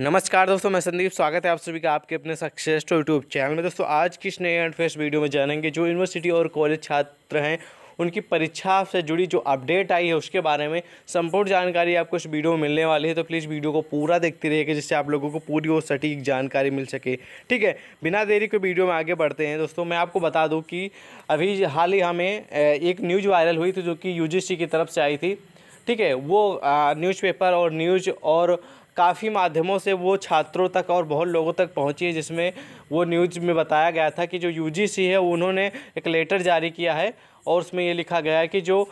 नमस्कार दोस्तों मैं संदीप स्वागत है आप सभी का आपके अपने सक्सेस टू यूट्यूब चैनल में दोस्तों आज की नए एंड फ्रेश वीडियो में जानेंगे जो यूनिवर्सिटी और कॉलेज छात्र हैं उनकी परीक्षा से जुड़ी जो अपडेट आई है उसके बारे में संपूर्ण जानकारी आपको इस वीडियो में मिलने वाली है तो प्लीज़ वीडियो को पूरा देखते रहिएगा जिससे आप लोगों को पूरी और सटीक जानकारी मिल सके ठीक है बिना देरी के वीडियो में आगे बढ़ते हैं दोस्तों मैं आपको बता दूँ कि अभी हाल ही हमें एक न्यूज़ वायरल हुई थी जो कि यू की तरफ से आई थी ठीक है वो न्यूज़पेपर और न्यूज़ और काफ़ी माध्यमों से वो छात्रों तक और बहुत लोगों तक पहुंची है जिसमें वो न्यूज़ में बताया गया था कि जो यूजीसी है उन्होंने एक लेटर जारी किया है और उसमें ये लिखा गया है कि जो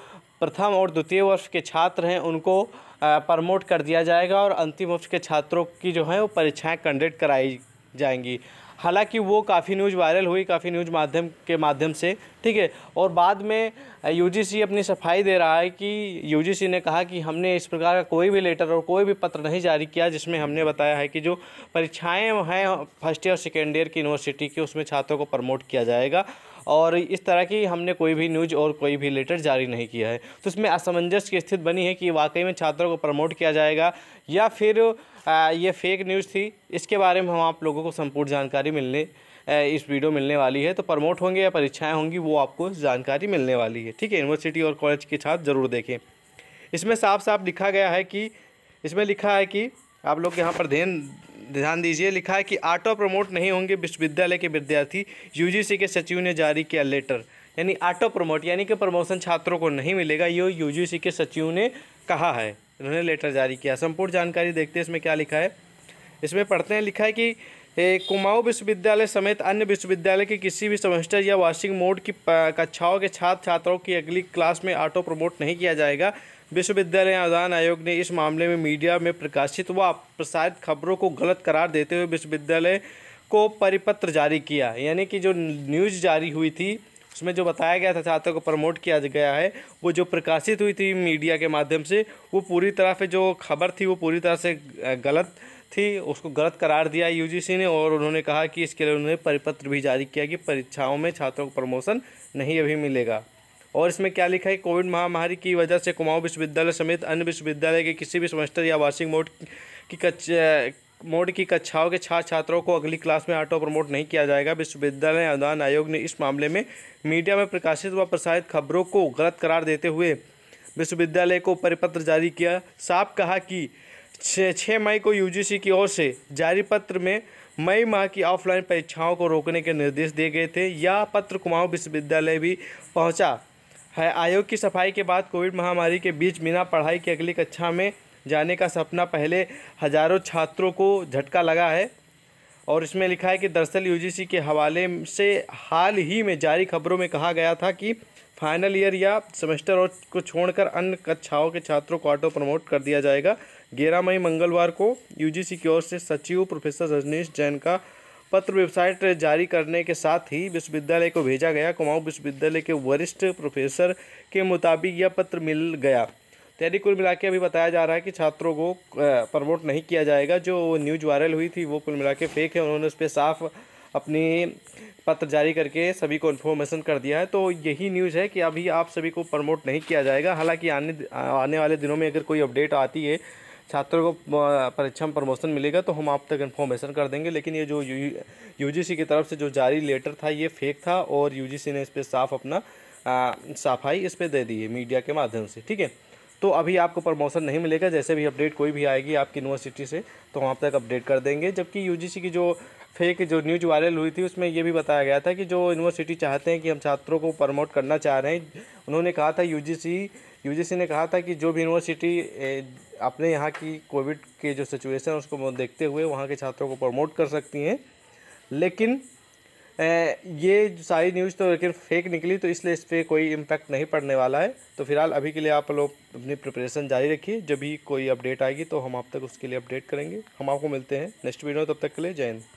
प्रथम और द्वितीय वर्ष के छात्र हैं उनको प्रमोट कर दिया जाएगा और अंतिम वर्ष के छात्रों की जो है वो परीक्षाएँ कंडक्ट कराई जाएंगी हालांकि वो काफ़ी न्यूज़ वायरल हुई काफ़ी न्यूज़ माध्यम के माध्यम से ठीक है और बाद में यूजीसी अपनी सफाई दे रहा है कि यूजीसी ने कहा कि हमने इस प्रकार का कोई भी लेटर और कोई भी पत्र नहीं जारी किया जिसमें हमने बताया है कि जो परीक्षाएँ हैं फर्स्ट ईयर सेकेंड ईयर की यूनिवर्सिटी की उसमें छात्रों को प्रमोट किया जाएगा और इस तरह की हमने कोई भी न्यूज़ और कोई भी लेटर जारी नहीं किया है तो इसमें असमंजस की स्थिति बनी है कि वाकई में छात्रों को प्रमोट किया जाएगा या फिर ये फेक न्यूज़ थी इसके बारे में हम आप लोगों को संपूर्ण जानकारी मिलने इस वीडियो मिलने वाली है तो प्रमोट होंगे या परीक्षाएं होंगी वो आपको जानकारी मिलने वाली है ठीक है यूनिवर्सिटी और कॉलेज के छात्र ज़रूर देखें इसमें साफ साफ लिखा गया है कि इसमें लिखा है कि आप लोग यहाँ पर ध्यान ध्यान दीजिए लिखा है कि ऑटो प्रमोट नहीं होंगे विश्वविद्यालय के विद्यार्थी यूजीसी के सचिव ने जारी किया लेटर यानी ऑटो प्रमोट यानी कि प्रमोशन छात्रों को नहीं मिलेगा ये यू के सचिव ने कहा है उन्होंने लेटर जारी किया संपूर्ण जानकारी देखते हैं इसमें क्या लिखा है इसमें पढ़ते हैं लिखा है कि कुमाऊं विश्वविद्यालय समेत अन्य विश्वविद्यालय के किसी भी सेमेस्टर या वार्षिक मोड की कक्षाओं के छात्र छात्राओं की अगली क्लास में ऑटो प्रमोट नहीं किया जाएगा विश्वविद्यालय अनुदान आयोग ने इस मामले में मीडिया में प्रकाशित व प्रसारित खबरों को गलत करार देते हुए विश्वविद्यालय को परिपत्र जारी किया यानी कि जो न्यूज़ जारी हुई थी उसमें जो बताया गया था छात्रों को प्रमोट किया गया है वो जो प्रकाशित हुई थी मीडिया के माध्यम से वो पूरी तरह से जो खबर थी वो पूरी तरह से गलत थी उसको गलत करार दिया यूजीसी ने और उन्होंने कहा कि इसके लिए उन्होंने परिपत्र भी जारी किया कि परीक्षाओं में छात्रों को प्रमोशन नहीं अभी मिलेगा और इसमें क्या लिखा है कोविड महामारी की वजह से कुमाऊं विश्वविद्यालय समेत अन्य विश्वविद्यालय के किसी भी सेमेस्टर या वार्षिक मोड की कच मोड की कक्षाओं के छात्र छात्राओं को अगली क्लास में ऑटो प्रमोट नहीं किया जाएगा विश्वविद्यालय अनुदान आयोग ने इस मामले में मीडिया में प्रकाशित व प्रसारित खबरों को गलत करार देते हुए विश्वविद्यालय को परिपत्र जारी किया साफ कहा कि छः मई को यूजीसी की ओर से जारी पत्र में मई माह की ऑफलाइन परीक्षाओं को रोकने के निर्देश दिए गए थे यह पत्र कुमाऊं विश्वविद्यालय भी पहुंचा है आयोग की सफाई के बाद कोविड महामारी के बीच बिना पढ़ाई के अगली कक्षा में जाने का सपना पहले हज़ारों छात्रों को झटका लगा है और इसमें लिखा है कि दरअसल यूजीसी के हवाले से हाल ही में जारी खबरों में कहा गया था कि फाइनल ईयर या सेमेस्टर और को छोड़कर अन्य कक्षाओं के छात्रों को ऑटो प्रमोट कर दिया जाएगा ग्यारह मई मंगलवार को यूजीसी की ओर से सचिव प्रोफेसर रजनीश जैन का पत्र वेबसाइट जारी करने के साथ ही विश्वविद्यालय को भेजा गया कुमाऊं विश्वविद्यालय के वरिष्ठ प्रोफेसर के मुताबिक यह पत्र मिल गया यानी कुल मिला के अभी बताया जा रहा है कि छात्रों को प्रमोट नहीं किया जाएगा जो न्यूज वायरल हुई थी वो कुल मिला के फेक है उन्होंने उस पर साफ अपनी पत्र जारी करके सभी को इन्फॉर्मेशन कर दिया है तो यही न्यूज़ है कि अभी आप सभी को प्रमोट नहीं किया जाएगा हालांकि आने आने वाले दिनों में अगर कोई अपडेट आती है छात्रों को परीक्षा में प्रमोशन मिलेगा तो हम आप तक इन्फॉर्मेशन कर देंगे लेकिन ये जो यू की तरफ से जो जारी लेटर था ये फेक था और यू ने इस पर साफ अपना साफाई इस पर दे दी है मीडिया के माध्यम से ठीक है तो अभी आपको प्रमोशन नहीं मिलेगा जैसे भी अपडेट कोई भी आएगी आपकी यूनिवर्सिटी से तो हम आप तक अपडेट कर देंगे जबकि यूजीसी की जो फेक जो न्यूज वायरल हुई थी उसमें यह भी बताया गया था कि जो यूनिवर्सिटी चाहते हैं कि हम छात्रों को प्रमोट करना चाह रहे हैं उन्होंने कहा था यूजीसी यूजीसी ने कहा था कि जो भी यूनिवर्सिटी अपने यहाँ की कोविड के जो सिचुएशन है उसको देखते हुए वहाँ के छात्रों को प्रमोट कर सकती हैं लेकिन ये सारी न्यूज़ तो लेकिन फेक निकली तो इसलिए इस पर कोई इम्पैक्ट नहीं पड़ने वाला है तो फिलहाल अभी के लिए आप लोग अपनी प्रिपरेशन जारी रखिए जब भी कोई अपडेट आएगी तो हम आप तक उसके लिए अपडेट करेंगे हम आपको मिलते हैं नेक्स्ट वीडियो तब तक के लिए जय हिंद